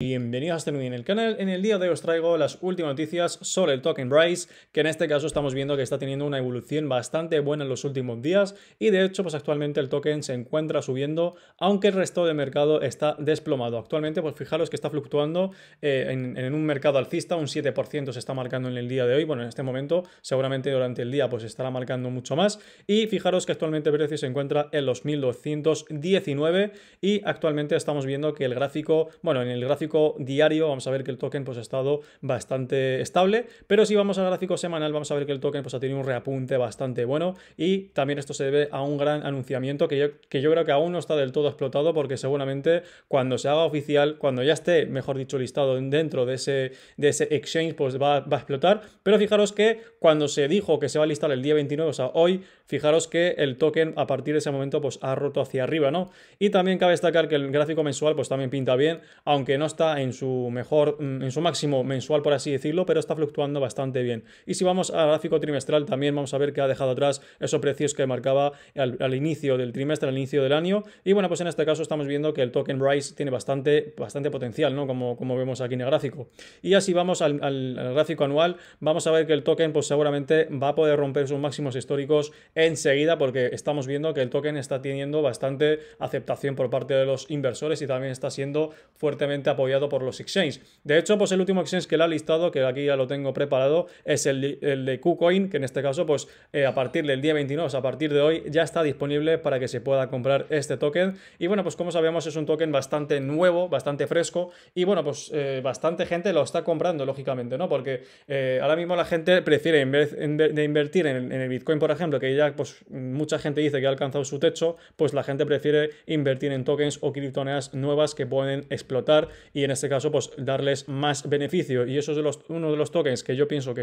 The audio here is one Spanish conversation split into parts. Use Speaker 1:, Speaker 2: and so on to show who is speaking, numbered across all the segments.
Speaker 1: Bienvenidos a este nuevo en el canal. En el día de hoy os traigo las últimas noticias sobre el token Rise, que en este caso estamos viendo que está teniendo una evolución bastante buena en los últimos días y de hecho pues actualmente el token se encuentra subiendo, aunque el resto del mercado está desplomado. Actualmente pues fijaros que está fluctuando eh, en, un mercado alcista, un 7% se está marcando en el día de hoy, bueno en este momento seguramente durante el día pues estará marcando mucho más y fijaros que actualmente el precio se encuentra en los 1219 y actualmente estamos viendo que el gráfico, bueno en el gráfico diario vamos a ver que el token pues, ha estado bastante estable, pero si vamos al gráfico semanal vamos a ver que el token pues, ha tenido un reapunte bastante bueno y también esto se debe a un gran anunciamiento que yo, que yo creo que aún no está del todo explotado porque seguramente cuando se haga oficial, cuando ya esté, mejor dicho, listado dentro de ese, de ese exchange, pues va, va a explotar. Pero fijaros que cuando se dijo que se va a listar el día 29, o sea, hoy, fijaros que el token a partir de ese momento pues ha roto hacia arriba, ¿no? Y también cabe destacar que el gráfico mensual pues también pinta bien, aunque no está en su mejor, mm, en su máximo mensual, por así decirlo, pero está fluctuando bastante bien. Y si vamos al gráfico trimestral, también vamos a ver que ha dejado atrás esos precios que marcaba al, inicio del trimestre, al inicio del año. Y bueno, pues en este caso estamos viendo que el token Rise tiene bastante, bastante potencial, ¿no? Como, como vemos aquí en el gráfico. Y así vamos al, al gráfico anual, vamos a ver que el token, pues seguramente va a poder romper sus máximos históricos enseguida, porque estamos viendo que el token está teniendo bastante aceptación por parte de los inversores y también está siendo fuertemente apoyado por los exchanges. De hecho, pues el último exchange que la ha listado, que aquí ya lo tengo preparado, es el, de KuCoin, que en este caso, pues eh, a partir del día 29, a partir de hoy, ya está disponible para que se pueda comprar este token. Y bueno, pues como sabemos, es un token bastante nuevo, bastante fresco, y bueno, pues eh, bastante gente lo está comprando, lógicamente, ¿no? Porque eh, ahora mismo la gente prefiere, en vez de invertir en, el Bitcoin, por ejemplo, que ya pues mucha gente dice que ha alcanzado su techo, pues la gente prefiere invertir en tokens o criptomonedas nuevas que pueden explotar y en este caso pues darles más beneficio. Y eso es uno de los tokens que yo pienso que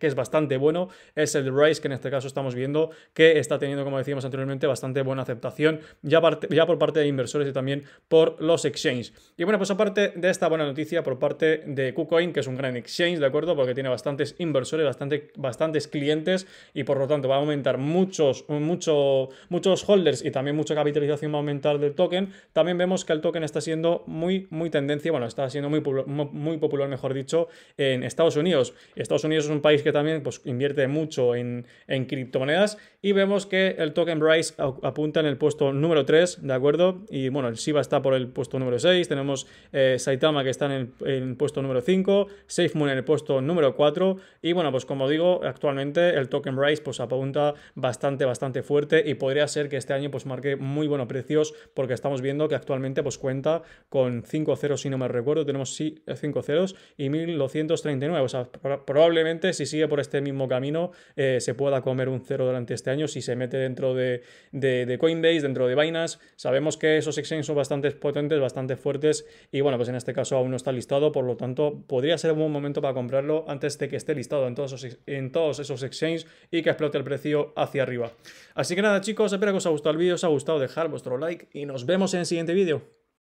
Speaker 1: es, bastante bueno, es el Rise, que en este caso estamos viendo que está teniendo, como decíamos anteriormente, bastante buena aceptación ya, por parte de inversores y también por los exchanges. Y bueno, pues aparte de esta buena noticia por parte de KuCoin, que es un gran exchange, ¿de acuerdo? Porque tiene bastantes inversores, bastante, bastantes clientes y por lo tanto va a aumentar muchos, mucho, muchos holders y también mucha capitalización va a aumentar del token. También vemos que el token está siendo muy, muy tendencia está siendo muy, muy popular, mejor dicho, en Estados Unidos. Estados Unidos es un país que también pues, invierte mucho en, en criptomonedas y vemos que el token RISE apunta en el puesto número 3, ¿de acuerdo? Y bueno, el Shiba está por el puesto número 6, tenemos eh, Saitama que está en el, puesto número 5, SafeMoon en el puesto número 4 y bueno, pues como digo, actualmente el token RISE pues apunta bastante, bastante fuerte y podría ser que este año pues marque muy buenos precios porque estamos viendo que actualmente pues cuenta con 5 ceros sin me recuerdo, tenemos 5 ceros y 1239. O sea, probablemente si sigue por este mismo camino eh, se pueda comer un cero durante este año si se mete dentro de, Coinbase, dentro de Binance. Sabemos que esos exchanges son bastante potentes, bastante fuertes y bueno, pues en este caso aún no está listado, por lo tanto podría ser un buen momento para comprarlo antes de que esté listado en todos esos, en todos esos exchanges y que explote el precio hacia arriba. Así que nada chicos, espero que os haya gustado el vídeo, os ha gustado dejar vuestro like y nos vemos en el siguiente vídeo.